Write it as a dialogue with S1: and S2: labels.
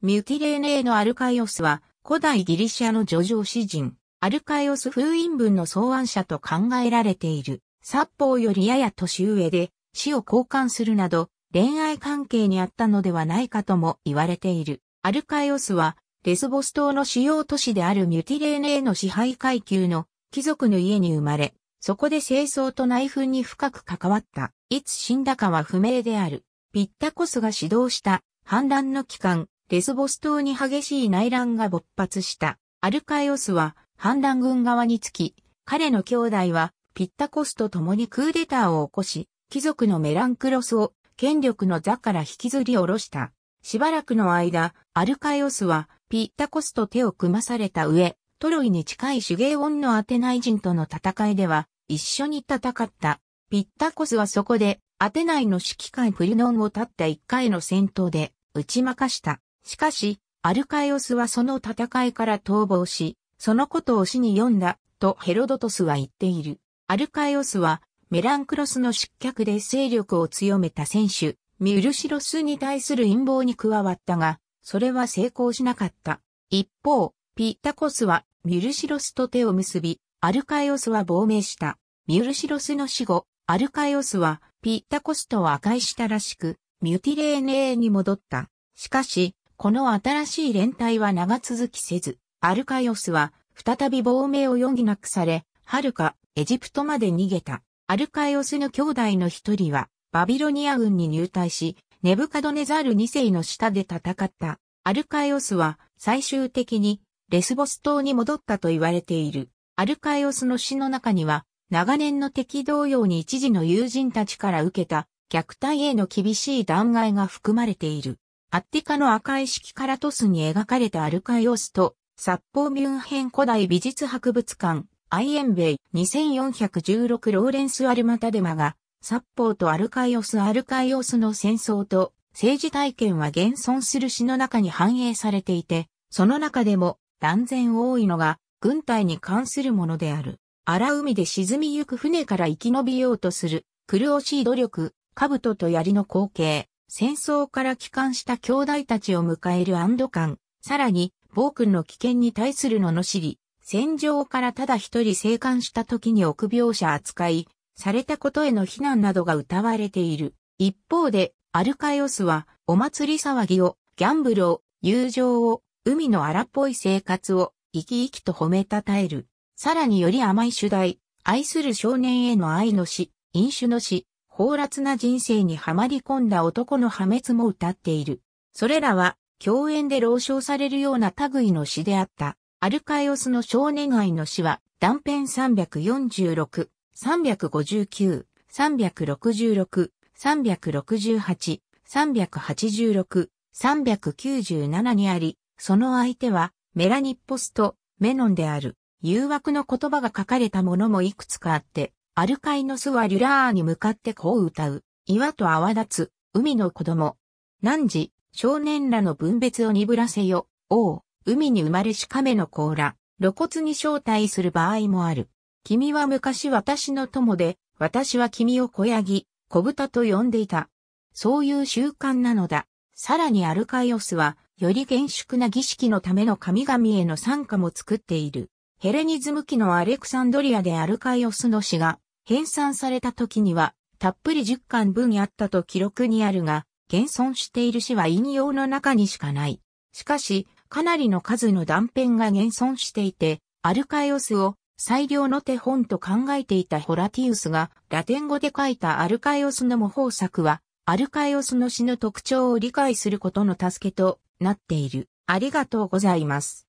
S1: ミュティレーネーのアルカイオスは、古代ギリシャの叙情詩人、アルカイオス封印文の草案者と考えられている。殺法よりやや年上で、死を交換するなど、恋愛関係にあったのではないかとも言われている。アルカイオスは、レスボス島の主要都市であるミュティレーネーの支配階級の貴族の家に生まれ、そこで清掃と内紛に深く関わった。いつ死んだかは不明である。ピッタコスが指導した反乱の期間、レスボス島に激しい内乱が勃発した。アルカイオスは反乱軍側につき、彼の兄弟はピッタコスと共にクーデターを起こし、貴族のメランクロスを権力の座から引きずり下ろした。しばらくの間、アルカイオスはピッタコスと手を組まされた上、トロイに近い手芸音オンのアテナイ人との戦いでは一緒に戦った。ピッタコスはそこでアテナイの指揮官プリノンを立った一回の戦闘で打ち負かした。しかし、アルカエオスはその戦いから逃亡し、そのことを死に読んだ、とヘロドトスは言っている。アルカエオスは、メランクロスの失脚で勢力を強めた選手、ミュルシロスに対する陰謀に加わったが、それは成功しなかった。一方、ピッタコスは、ミュルシロスと手を結び、アルカエオスは亡命した。ミュルシロスの死後、アルカエオスは、ピッタコスと和解したらしく、ミュティレーネーに戻った。しかし、この新しい連帯は長続きせず、アルカイオスは再び亡命を余儀なくされ、はるかエジプトまで逃げた。アルカイオスの兄弟の一人はバビロニア軍に入隊し、ネブカドネザル二世の下で戦った。アルカイオスは最終的にレスボス島に戻ったと言われている。アルカイオスの死の中には、長年の敵同様に一時の友人たちから受けた虐待への厳しい弾劾が含まれている。アッティカの赤い式からトスに描かれたアルカイオスと、札幌ミュンヘン古代美術博物館、アイエンベイ2416ローレンス・アルマタデマが、札幌とアルカイオス・アルカイオスの戦争と政治体験は現存する詩の中に反映されていて、その中でも断然多いのが軍隊に関するものである。荒海で沈みゆく船から生き延びようとする苦しい努力、兜と槍の光景、戦争から帰還した兄弟たちを迎える安堵感、さらに、暴君の危険に対する罵り、戦場からただ一人生還した時に臆病者扱い、されたことへの非難などが歌われている。一方で、アルカイオスは、お祭り騒ぎを、ギャンブルを、友情を、海の荒っぽい生活を、生き生きと褒めたたえる。さらにより甘い主題、愛する少年への愛の詩、飲酒の詩、放辣な人生にはまり込んだ男の破滅も歌っている。それらは、共演で朗称されるような類の詩であった。アルカイオスの少年愛の詩は、断片346、359、366、368、386、397にあり、その相手は、メラニッポスとメノンである。誘惑の言葉が書かれたものもいくつかあって、アルカイノスはリュラーに向かってこう歌う。岩と泡立つ、海の子供。汝、少年らの分別を鈍らせよ。おう、海に生まれし亀の甲羅。露骨に招待する場合もある。君は昔私の友で、私は君を小ヤギ、小豚と呼んでいた。そういう習慣なのだ。さらにアルカイオスは、より厳粛な儀式のための神々への参加も作っている。ヘレニズム期のアレクサンドリアでアルカイオスの死が、編纂された時には、たっぷり10巻分あったと記録にあるが、現存している詩は引用の中にしかない。しかし、かなりの数の断片が現存していて、アルカイオスを最良の手本と考えていたホラティウスが、ラテン語で書いたアルカイオスの模倣作は、アルカイオスの詩の特徴を理解することの助けとなっている。ありがとうございます。